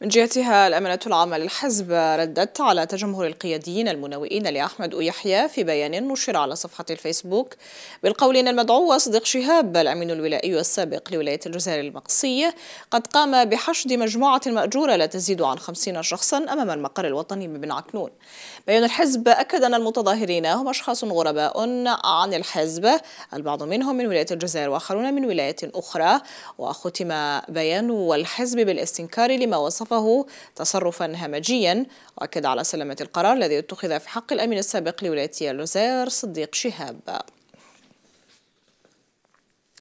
من جهتها الأمانة العامة للحزب ردت على تجمهر القياديين المناوئين لأحمد يحيى في بيان نشر على صفحة الفيسبوك بالقول أن المدعو صديق شهاب الأمين الولائي السابق لولاية الجزائر المقصية قد قام بحشد مجموعة مأجورة لا تزيد عن 50 شخصا أمام المقر الوطني ببن عكنون بيان الحزب أكد أن المتظاهرين هم أشخاص غرباء عن الحزب البعض منهم من ولاية الجزائر وآخرون من ولايات أخرى وختم بيان الحزب بالاستنكار لما وصف وصفه تصرفا همجيا واكد على سلامة القرار الذي اتخذ في حق الأمين السابق لولاية لوزير صديق شهاب